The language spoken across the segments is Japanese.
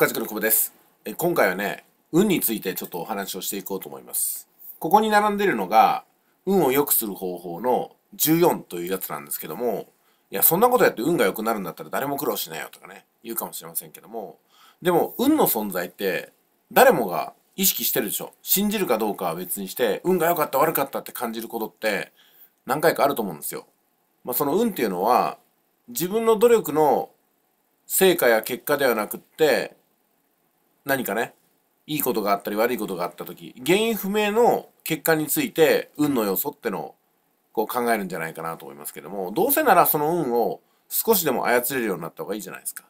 岡塾の久保ですえ。今回はね、運についてちょっとお話をしていこうと思います。ここに並んでるのが、運を良くする方法の14というやつなんですけども、いや、そんなことやって運が良くなるんだったら誰も苦労しないよとかね、言うかもしれませんけども、でも、運の存在って、誰もが意識してるでしょ。信じるかどうかは別にして、運が良かった悪かったって感じることって、何回かあると思うんですよ。まあ、その運っていうのは、自分の努力の成果や結果ではなくって、何かね、いいことがあったり悪いことがあった時、原因不明の結果について運の要素ってのをこう考えるんじゃないかなと思いますけども、どうせならその運を少しでも操れるようになった方がいいじゃないですか。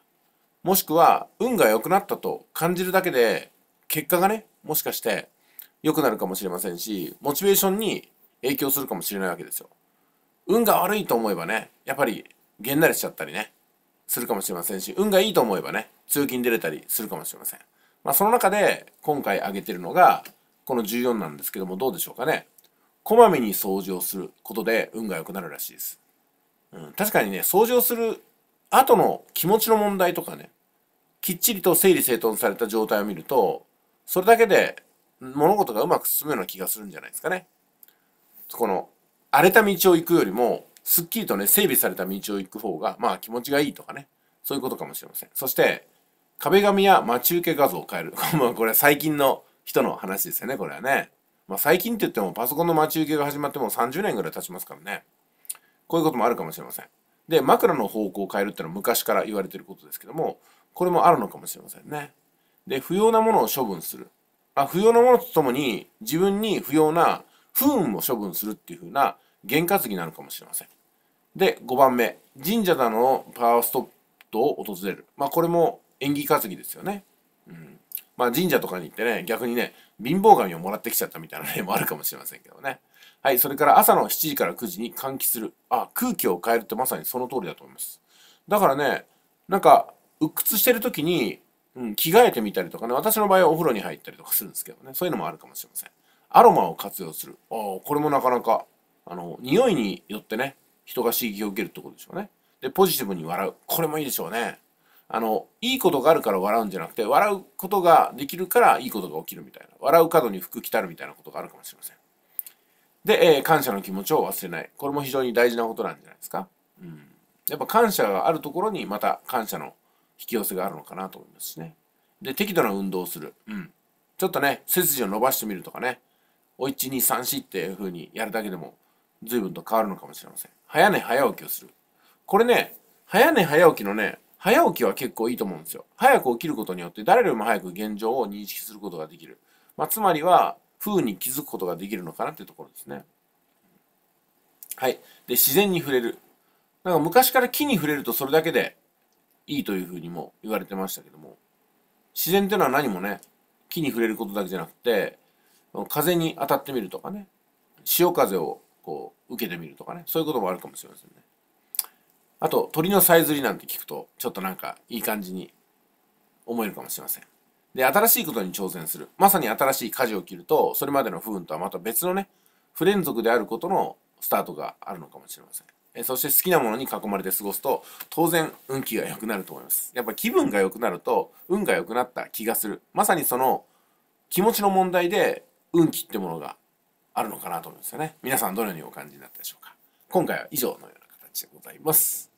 もしくは、運が良くなったと感じるだけで、結果がね、もしかして良くなるかもしれませんし、モチベーションに影響するかもしれないわけですよ。運が悪いと思えばね、やっぱりげんなりしちゃったりね、するかもしれませんし、運がいいと思えばね、通勤出れたりするかもしれません。まあ、その中で今回挙げてるのが、この14なんですけども、どうでしょうかね。こまめに掃除をすることで運が良くなるらしいです。うん、確かにね、掃除をする後の気持ちの問題とかね、きっちりと整理整頓された状態を見ると、それだけで物事がうまく進むような気がするんじゃないですかね。この荒れた道を行くよりも、すっきりとね、整備された道を行く方が、まあ気持ちがいいとかね、そういうことかもしれません。そして、壁紙や待ち受け画像を変える。これ最近の人の話ですよね、これはね。まあ、最近って言ってもパソコンの待ち受けが始まっても30年ぐらい経ちますからね。こういうこともあるかもしれません。で、枕の方向を変えるってのは昔から言われてることですけども、これもあるのかもしれませんね。で、不要なものを処分する。あ不要なものとともに自分に不要な不運を処分するっていう風な験担ぎなのかもしれません。で、5番目。神社などのパワーストットを訪れる。まあこれも縁起担ぎですよね。うん。まあ神社とかに行ってね、逆にね、貧乏神をもらってきちゃったみたいな例もあるかもしれませんけどね。はい、それから朝の7時から9時に換気する。あ、空気を変えるってまさにその通りだと思います。だからね、なんか、鬱屈してる時に、うん、着替えてみたりとかね、私の場合はお風呂に入ったりとかするんですけどね、そういうのもあるかもしれません。アロマを活用する。ああ、これもなかなか、あの、匂いによってね、人が刺激を受けるってことでしょうね。で、ポジティブに笑う。これもいいでしょうね。あの、いいことがあるから笑うんじゃなくて、笑うことができるからいいことが起きるみたいな。笑う角に服着たるみたいなことがあるかもしれません。で、えー、感謝の気持ちを忘れない。これも非常に大事なことなんじゃないですか。うん。やっぱ感謝があるところにまた感謝の引き寄せがあるのかなと思いますしね。で、適度な運動をする。うん。ちょっとね、背筋を伸ばしてみるとかね。お一二3、四っていう風にやるだけでも随分と変わるのかもしれません。早寝早起きをする。これね、早寝早起きのね、早起きは結構いいと思うんですよ。早く起きることによって誰よりも早く現状を認識することができる。まあ、つまりは、風に気づくことができるのかなっていうところですね。はい。で、自然に触れる。なんか昔から木に触れるとそれだけでいいというふうにも言われてましたけども、自然っていうのは何もね、木に触れることだけじゃなくて、風に当たってみるとかね、潮風をこう受けてみるとかね、そういうこともあるかもしれませんね。あと鳥のさえずりなんて聞くとちょっとなんかいい感じに思えるかもしれません。で、新しいことに挑戦する。まさに新しい舵を切ると、それまでの不運とはまた別のね、不連続であることのスタートがあるのかもしれません。えそして好きなものに囲まれて過ごすと、当然運気が良くなると思います。やっぱ気分が良くなると、運が良くなった気がする。まさにその気持ちの問題で運気ってものがあるのかなと思うんですよね。皆さんどのようにお感じになったでしょうか。今回は以上のような形でございます。